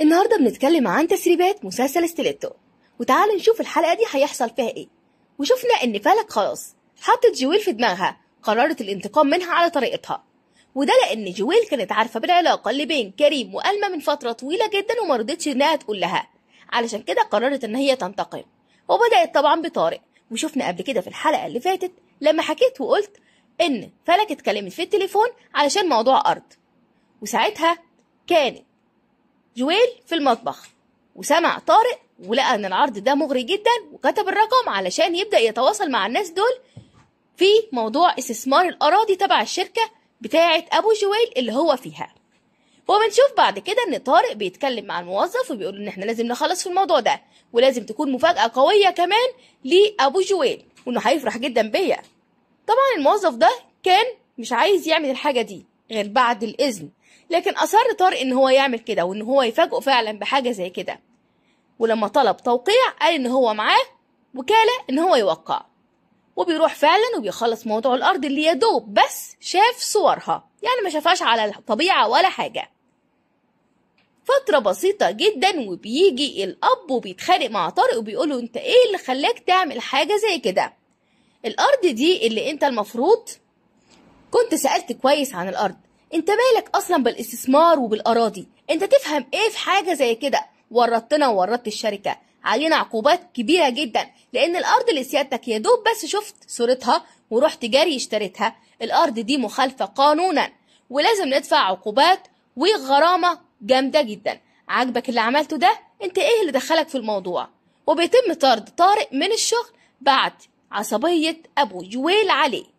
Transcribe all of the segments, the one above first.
النهارده بنتكلم عن تسريبات مسلسل ستيليتو وتعالوا نشوف الحلقه دي هيحصل فيها ايه وشفنا ان فلك خلاص حطت جويل في دماغها قررت الانتقام منها على طريقتها وده لان جويل كانت عارفه بالعلاقه اللي بين كريم والما من فتره طويله جدا وما رضتش انها تقول لها علشان كده قررت ان هي تنتقم وبدات طبعا بطارق وشفنا قبل كده في الحلقه اللي فاتت لما حكيت وقلت ان فلك اتكلمت في التليفون علشان موضوع ارض وساعتها كانت جويل في المطبخ وسمع طارق ولقى ان العرض ده مغري جدا وكتب الرقم علشان يبدا يتواصل مع الناس دول في موضوع استثمار الاراضي تبع الشركه بتاعه ابو جويل اللي هو فيها وبنشوف بعد كده ان طارق بيتكلم مع الموظف وبيقول ان احنا لازم نخلص في الموضوع ده ولازم تكون مفاجاه قويه كمان لابو جويل وانه هيفرح جدا بيا طبعا الموظف ده كان مش عايز يعمل الحاجه دي غير بعد الاذن لكن أصر طارق إن هو يعمل كده وإن هو يفاجئه فعلا بحاجة زي كده ولما طلب توقيع قال إن هو معاه وكالة إن هو يوقع وبيروح فعلا وبيخلص موضوع الأرض اللي يدوب بس شاف صورها يعني ما شافهاش على الطبيعة ولا حاجة فترة بسيطة جدا وبيجي الأب وبيتخانق مع طارق وبيقوله أنت إيه اللي خلاك تعمل حاجة زي كده الأرض دي اللي أنت المفروض كنت سألت كويس عن الأرض انت مالك اصلا بالاستثمار وبالاراضي انت تفهم ايه في حاجه زي كده ورطتنا وورطت الشركه علينا عقوبات كبيره جدا لان الارض اللي سيادتك يا دوب بس شفت صورتها ورحت جاري اشتريتها الارض دي مخالفه قانونا ولازم ندفع عقوبات وغرامه جامده جدا عاجبك اللي عملته ده انت ايه اللي دخلك في الموضوع وبيتم طرد طارق من الشغل بعد عصبيه ابو جويل عليه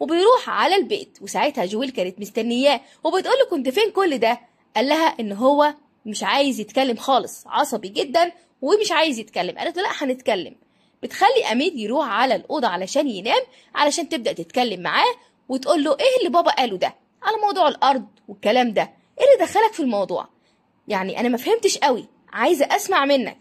وبيروح على البيت وساعتها جويل كانت مستنياه وبتقول له كنت فين كل ده قال لها ان هو مش عايز يتكلم خالص عصبي جدا ومش عايز يتكلم قالت له لا هنتكلم بتخلي اميد يروح على الاوضه علشان ينام علشان تبدا تتكلم معاه وتقول له ايه اللي بابا قاله ده على موضوع الارض والكلام ده ايه اللي دخلك في الموضوع يعني انا ما فهمتش قوي عايزه اسمع منك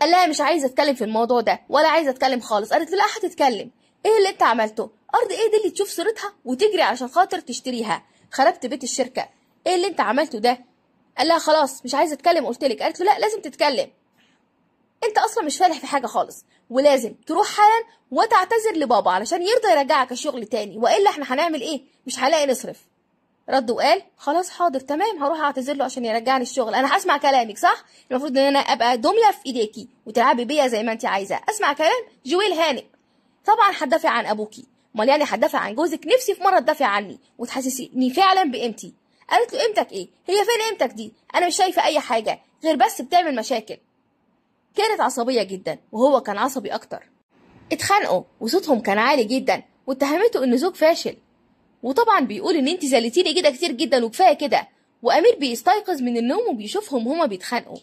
قال لها مش عايزه اتكلم في الموضوع ده ولا عايزه اتكلم خالص قالت له لا هتتكلم ايه اللي انت عملته ارض ايه دي اللي تشوف صورتها وتجري عشان خاطر تشتريها خربت بيت الشركه ايه اللي انت عملته ده قال لها خلاص مش عايزه اتكلم قلت لك قالت له لا لازم تتكلم انت اصلا مش فالح في حاجه خالص ولازم تروح حالا وتعتذر لبابا علشان يرضى يرجعك الشغل تاني والا احنا هنعمل ايه مش هلاقي نصرف رد وقال خلاص حاضر تمام هروح اعتذر له عشان يرجعني الشغل انا هسمع كلامك صح المفروض ان انا ابقى دميه في ايديكي وتلعبي بيا زي ما انت عايزه اسمع كلام جويل هانئ طبعا هدافع عن ابوكي امال يعني هتدافع عن جوزك نفسي في مره تدافع عني وتحسسيني فعلا بقيمتي قالت له قيمتك ايه هي فين قيمتك دي انا مش شايفه اي حاجه غير بس بتعمل مشاكل كانت عصبيه جدا وهو كان عصبي اكتر اتخانقوا وصوتهم كان عالي جدا واتهمته ان زوج فاشل وطبعا بيقول ان انت زلتيني كده كتير جدا وكفايه كده وامير بيستيقظ من النوم وبيشوفهم هما بيتخانقوا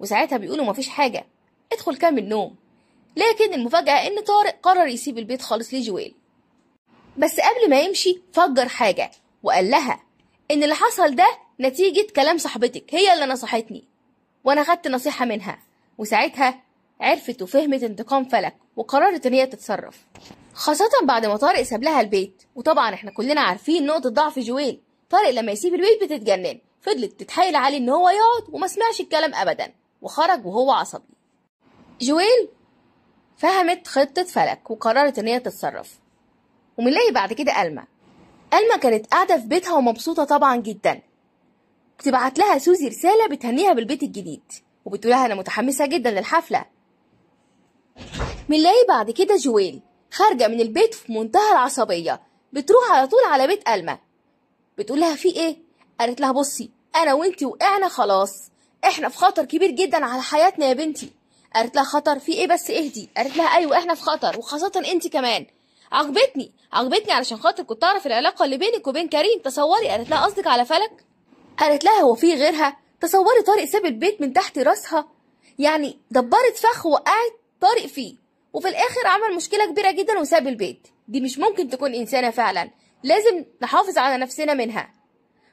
وساعتها بيقولوا مفيش حاجه ادخل كمل نوم لكن المفاجاه ان طارق قرر يسيب البيت خالص لجويل بس قبل ما يمشي فجر حاجة وقال لها إن اللي حصل ده نتيجة كلام صاحبتك هي اللي نصحتني وأنا خدت نصيحة منها وساعتها عرفت وفهمت انتقام فلك وقررت إن هي تتصرف خاصة بعد ما طارق ساب لها البيت وطبعا احنا كلنا عارفين نقطة ضعف جويل طارق لما يسيب البيت بتتجنن فضلت تتحايل عليه ان هو يقعد وما سمعش الكلام ابدا وخرج وهو عصبي جويل فهمت خطة فلك وقررت ان هي تتصرف ومنلاقي بعد كده ألما ألما كانت قاعدة في بيتها ومبسوطة طبعا جدا بتبعت لها سوزي رسالة بتهنيها بالبيت الجديد وبتقولها أنا متحمسة جدا للحفلة بنلاقي بعد كده جويل خارجة من البيت في منتهى العصبية بتروح على طول على بيت ألما بتقول لها في إيه؟ قالت لها بصي أنا وإنتي وقعنا خلاص إحنا في خطر كبير جدا على حياتنا يا بنتي قالت لها خطر في إيه بس اهدي قالت لها أيوة إحنا في خطر وخاصة إنتي كمان عجبتني عجبتني علشان خاطر كنت اعرف العلاقه اللي بينك وبين كريم تصوري قالت لها قصدك على فلك قالت لها هو في غيرها تصوري طارق ساب البيت من تحت راسها يعني دبرت فخ وقعت طارق فيه وفي الاخر عمل مشكله كبيره جدا وساب البيت دي مش ممكن تكون انسانه فعلا لازم نحافظ على نفسنا منها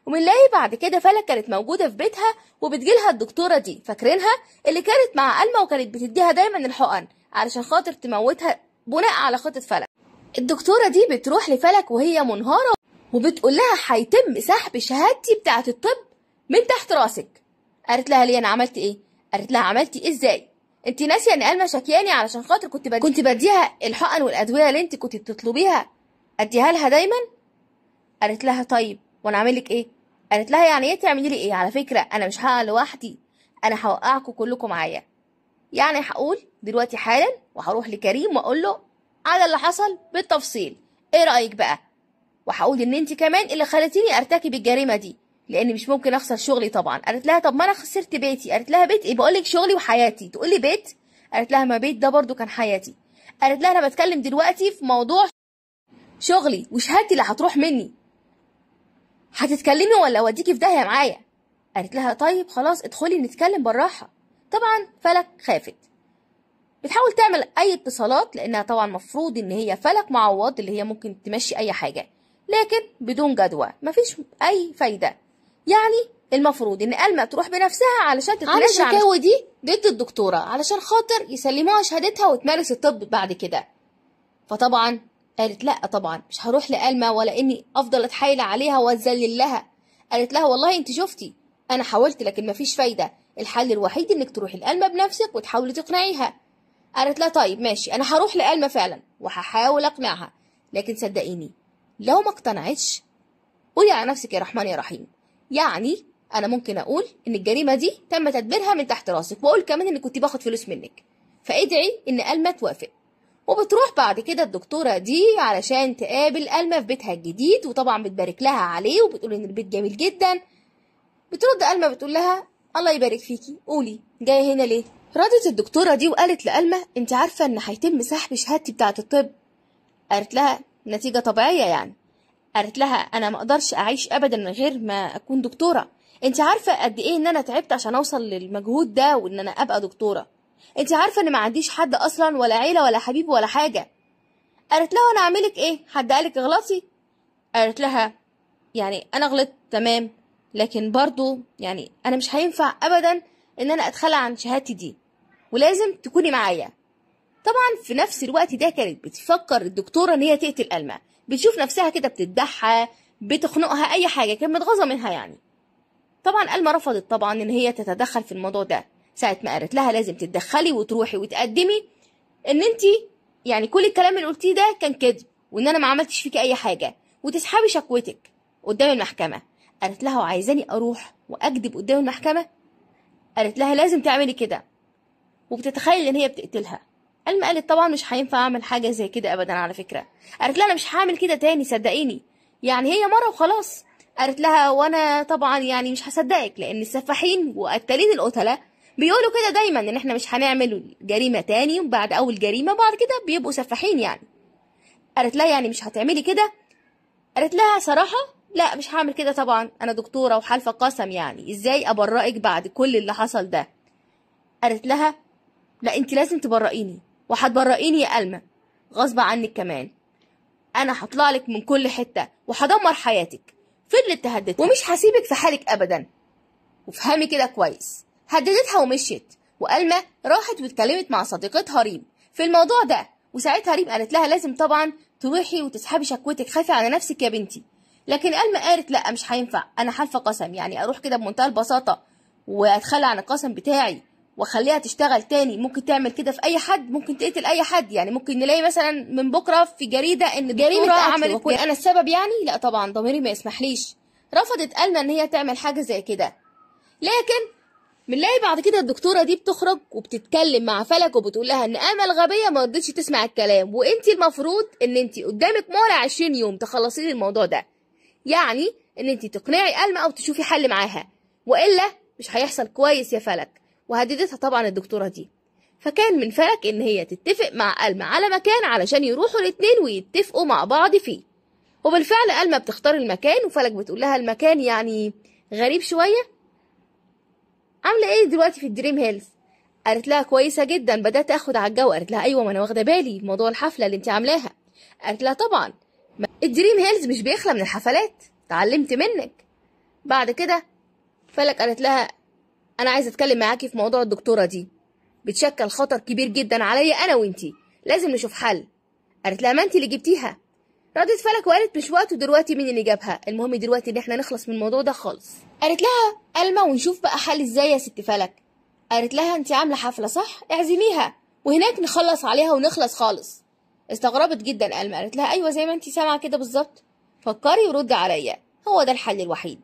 ومنلاقي بعد كده فلك كانت موجودة في بيتها وبتجيلها الدكتورة دي فاكرينها اللي كانت مع ألمى وكانت بتديها دايما الحقن علشان خاطر تموتها بناء على خطة فلك الدكتورة دي بتروح لفلك وهي منهارة وبتقول لها هيتم سحب شهادتي بتاعة الطب من تحت راسك قالت لها ليه انا عملت ايه قالت لها عملتي إيه؟ ازاي انت ناسيه ان الما شكياني علشان خاطر كنت بدي... كنت بديها الحقن والادويه اللي انت كنت بتطلبيها اديها لها دايما قالت لها طيب وانا اعمل لك ايه قالت لها يعني ايه تعملي لي ايه على فكره انا مش هقع لوحدي انا هوقعكم كلكم معايا يعني هقول دلوقتي حالا وهروح لكريم واقول له على اللي حصل بالتفصيل ايه رايك بقى وهقول ان انت كمان اللي خلتيني ارتكب الجريمه دي لان مش ممكن اخسر شغلي طبعا قالت لها طب ما انا خسرت بيتي قالت لها بيت ايه بقول لك شغلي وحياتي تقول لي بيت قالت لها ما بيت ده برضو كان حياتي قالت لها انا بتكلم دلوقتي في موضوع شغلي وشهادتي اللي هتروح مني هتتكلمي ولا اوديكي في داهيه معايا قالت لها طيب خلاص ادخلي نتكلم بالراحه طبعا فلك خافت بتحاول تعمل اي اتصالات لانها طبعا مفروض ان هي فلك معوض اللي هي ممكن تمشي اي حاجه لكن بدون جدوى مفيش اي فايده يعني المفروض ان الما تروح بنفسها علشان على الشكاوى دي ضد الدكتوره علشان خاطر يسلموها شهادتها وتمارس الطب بعد كده فطبعا قالت لا طبعا مش هروح لألما ولا اني افضل اتحايل عليها واتذلل لها قالت لها والله انت شفتي انا حاولت لكن مفيش فايده الحل الوحيد انك تروحي لألما بنفسك وتحاولي تقنعيها قالت لها طيب ماشي انا هروح لألما فعلا وهحاول اقنعها لكن صدقيني لو ما اقتنعتش قولي على نفسك يا رحمن يا رحيم يعني انا ممكن اقول ان الجريمه دي تم تدبيرها من تحت راسك واقول كمان ان كنت باخد فلوس منك فادعي ان ألما توافق وبتروح بعد كده الدكتوره دي علشان تقابل ألما في بيتها الجديد وطبعا بتبارك لها عليه وبتقول ان البيت جميل جدا بترد ألما بتقول لها الله يبارك فيكي قولي جايه هنا ليه ردت الدكتورة دي وقالت لألمة انت عارفة ان هيتم سحب شهادتي بتاعة الطب قالت لها نتيجة طبيعية يعني قالت لها انا مقدرش اعيش ابدا من غير ما اكون دكتورة انت عارفة قد ايه ان انا تعبت عشان اوصل للمجهود ده وان انا ابقى دكتورة انت عارفة ان ما عنديش حد اصلا ولا عيلة ولا حبيب ولا حاجة قالت لها انا اعملك ايه حد قالك اغلطي قالت لها يعني انا غلطت تمام لكن برضو يعني انا مش هينفع ابدا ان انا اتخلى عن شهادتي دي ولازم تكوني معايا طبعا في نفس الوقت ده كانت بتفكر الدكتورة ان هي تقتل ألمة بتشوف نفسها كده بتدحها بتخنقها اي حاجة كانت متغاظة منها يعني طبعا ألمة رفضت طبعا ان هي تتدخل في الموضوع ده ساعة ما قالت لها لازم تتدخلي وتروحي وتقدمي ان انت يعني كل الكلام اللي قلتيه ده كان كذب وان انا ما عملتش فيكي اي حاجة وتسحبي شكوتك قدام المحكمة قالت لها وعايزاني اروح واكذب قدام المحكمة قالت لها لازم تعملي كده وبتتخيل ان هي بتقتلها الما قالت طبعا مش هينفع اعمل حاجه زي كده ابدا على فكره قالت لها انا مش هعمل كده تاني صدقيني يعني هي مره وخلاص قالت لها وانا طبعا يعني مش هصدقك لان السفاحين وقتالين القتله بيقولوا كده دايما ان احنا مش هنعمل جريمه تاني وبعد اول جريمه بعد كده بيبقوا سفاحين يعني قالت لها يعني مش هتعملي كده قالت لها صراحه لا مش هعمل كده طبعا انا دكتوره وحالفه قسم يعني ازاي ابرئك بعد كل اللي حصل ده قالت لها لا انت لازم تبرئيني وهتبرئيني يا الما غصب عنك كمان انا هطلع لك من كل حته وهدمر حياتك فضلت تهددها ومش هسيبك في حالك ابدا وافهمي كده كويس هددتها ومشيت والما راحت واتكلمت مع صديقتها ريم في الموضوع ده وساعتها ريم قالت لها لازم طبعا تروحي وتسحبي شكوتك خافي على نفسك يا بنتي لكن الما قالت لا مش هينفع انا حالفه قسم يعني اروح كده بمنتهى البساطه واتخلى عن القسم بتاعي واخليها تشتغل تاني ممكن تعمل كده في اي حد ممكن تقتل اي حد يعني ممكن نلاقي مثلا من بكره في جريده ان جريمه عملت وكل انا السبب يعني لا طبعا ضميري ما يسمحليش رفضت قالنا ان هي تعمل حاجه زي كده لكن بنلاقي بعد كده الدكتوره دي بتخرج وبتتكلم مع فلك وبتقول لها ان امل غبيه ما رضتش تسمع الكلام وانت المفروض ان انت قدامك مهله 20 يوم تخلصي الموضوع ده يعني ان انت تقنعي الما او تشوفي حل معاها والا مش هيحصل كويس يا فلك وهددتها طبعا الدكتورة دي فكان من فلك إن هي تتفق مع ألما على مكان علشان يروحوا الاتنين ويتفقوا مع بعض فيه وبالفعل ألما بتختار المكان وفلك بتقول لها المكان يعني غريب شوية عاملة إيه دلوقتي في الدريم هيلز قالت لها كويسة جدا بدأت أخد على الجو قالت لها أيوة ما أنا واخدة بالي موضوع الحفلة اللي أنت عاملاها قالت لها طبعا الدريم هيلز مش بيخلى من الحفلات اتعلمت منك بعد كده فلك قالت لها انا عايزه اتكلم معاكي في موضوع الدكتوره دي بتشكل خطر كبير جدا عليا انا وانتي لازم نشوف حل قالت لها ما انت اللي جبتيها ردت فلك وقالت مش وقته دلوقتي مين اللي جابها المهم دلوقتي ان احنا نخلص من الموضوع ده خالص قالت لها الما ونشوف بقى حل ازاي يا ست فلك قالت لها انت عامله حفله صح اعزميها وهناك نخلص عليها ونخلص خالص استغربت جدا الما قالت لها ايوه زي ما انت سامعه كده بالظبط فكري وردي عليا هو ده الحل الوحيد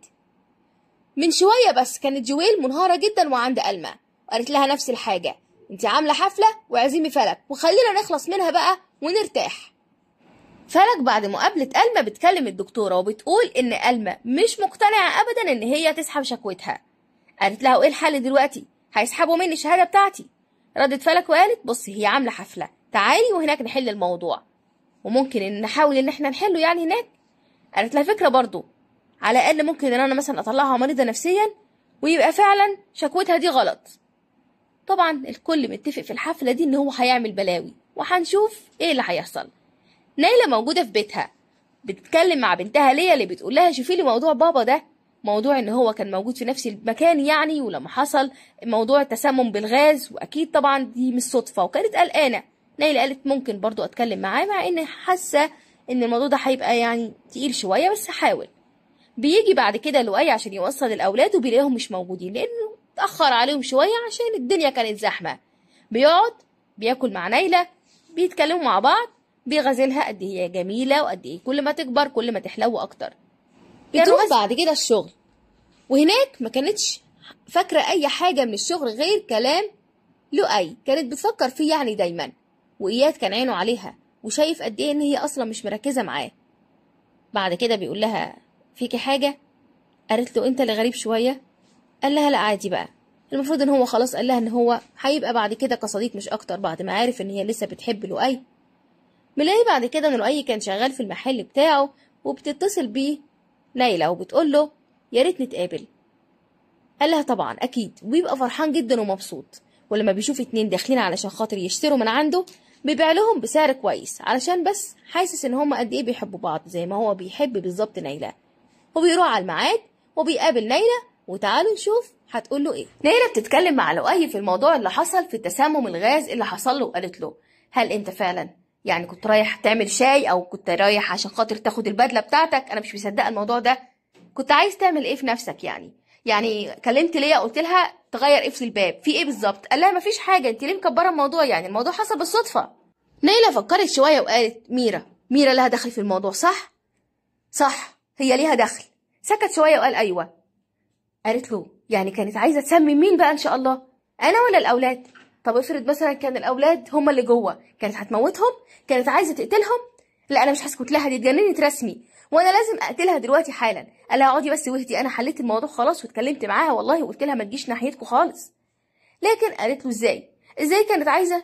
من شوية بس كانت جويل منهارة جدا وعند ألما وقالت لها نفس الحاجة انت عاملة حفلة وعزيمي فلك وخلينا نخلص منها بقى ونرتاح فلك بعد مقابلة ألما بتكلم الدكتورة وبتقول إن ألما مش مقتنعة أبدا إن هي تسحب شكوتها قالت لها وإيه الحل دلوقتي هيسحبوا مني الشهادة بتاعتي ردت فلك وقالت بصي هي عاملة حفلة تعالي وهناك نحل الموضوع وممكن إن نحاول إن إحنا نحله يعني هناك قالت لها فكرة برضو على الاقل ممكن ان انا مثلا اطلعها مريضه نفسيا ويبقى فعلا شكوتها دي غلط طبعا الكل متفق في الحفله دي ان هو هيعمل بلاوي وهنشوف ايه اللي هيحصل نايله موجوده في بيتها بتتكلم مع بنتها ليا اللي بتقول لها شوفي لي موضوع بابا ده موضوع ان هو كان موجود في نفس المكان يعني ولما حصل موضوع التسمم بالغاز واكيد طبعا دي مش صدفه وكانت قلقانه نايله قالت ممكن برضو اتكلم معاه مع ان حاسه ان الموضوع ده هيبقى يعني تقيل شويه بس هحاول بيجي بعد كده لؤي عشان يوصل الأولاد وبيلاقيهم مش موجودين لأنه اتأخر عليهم شوية عشان الدنيا كانت زحمة بيقعد بياكل مع نايلة بيتكلموا مع بعض بيغازلها قد إيه هي جميلة وقد ايه كل ما تكبر كل ما تحلو أكتر بتروح بعد كده الشغل وهناك ما كانتش فاكرة أي حاجة من الشغل غير كلام لؤي كانت بتفكر فيه يعني دايما وإياد كان عينه عليها وشايف قد ايه إن هي أصلا مش مركزة معاه بعد كده بيقول لها فيكي حاجة قالت له انت اللي غريب شوية قال لها لا عادي بقى المفروض ان هو خلاص قال لها ان هو هيبقى بعد كده كصديق مش اكتر بعد ما عارف ان هي لسه بتحب لؤي ملاقي بعد كده ان لؤي كان شغال في المحل بتاعه وبتتصل بيه ليلى وبتقول له يا ريت نتقابل قال لها طبعا اكيد وبيبقى فرحان جدا ومبسوط ولما بيشوف اتنين داخلين علشان خاطر يشتروا من عنده بيبيع لهم بسعر كويس علشان بس حاسس ان هما قد ايه بيحبوا بعض زي ما هو بيحب بالظبط نيلة وبيروح على الميعاد وبيقابل ليلى وتعالوا نشوف هتقول له ايه ليلى بتتكلم مع لؤي في الموضوع اللي حصل في تسمم الغاز اللي حصل له وقالت له هل انت فعلا يعني كنت رايح تعمل شاي او كنت رايح عشان خاطر تاخد البدله بتاعتك انا مش مصدقه الموضوع ده كنت عايز تعمل ايه في نفسك يعني يعني كلمت ليا قلت لها تغير قفل إيه الباب في ايه بالظبط قال لها مفيش حاجه انت ليه مكبره الموضوع يعني الموضوع حصل بالصدفه نايله فكرت شويه وقالت ميرا ميرا لها دخل في الموضوع صح صح هي ليها دخل سكت شوية وقال أيوة قالت له يعني كانت عايزة تسمي مين بقى إن شاء الله أنا ولا الأولاد طب افرض مثلا كان الأولاد هما اللي جوه كانت هتموتهم كانت عايزة تقتلهم لا أنا مش هسكت لها دي اتجننت رسمي وانا لازم اقتلها دلوقتي حالا قال لها اقعدي بس وهدي انا حليت الموضوع خلاص واتكلمت معاها والله وقلت لها ما تجيش ناحيتكم خالص لكن قالت له ازاي ازاي كانت عايزه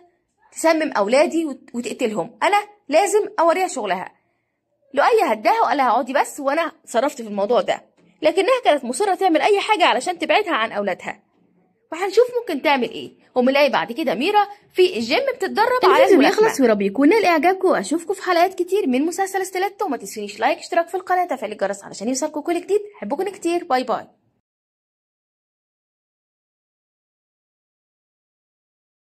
تسمم اولادي وتقتلهم انا لازم اوريها شغلها لؤي هداها وقال لها اقعدي بس وانا صرفت في الموضوع ده لكنها كانت مصره تعمل اي حاجه علشان تبعدها عن اولادها وهنشوف ممكن تعمل ايه ومنلاقي بعد كده ميرا في الجيم بتتدرب على الملاكمه يخلص ورب يكون نال اعجابكم واشوفكم في حلقات كتير من مسلسل ستيلتو وما تنسونيش لايك اشتراك في القناه وتفعيل الجرس علشان يوصلكم كل جديد احبكم كتير باي باي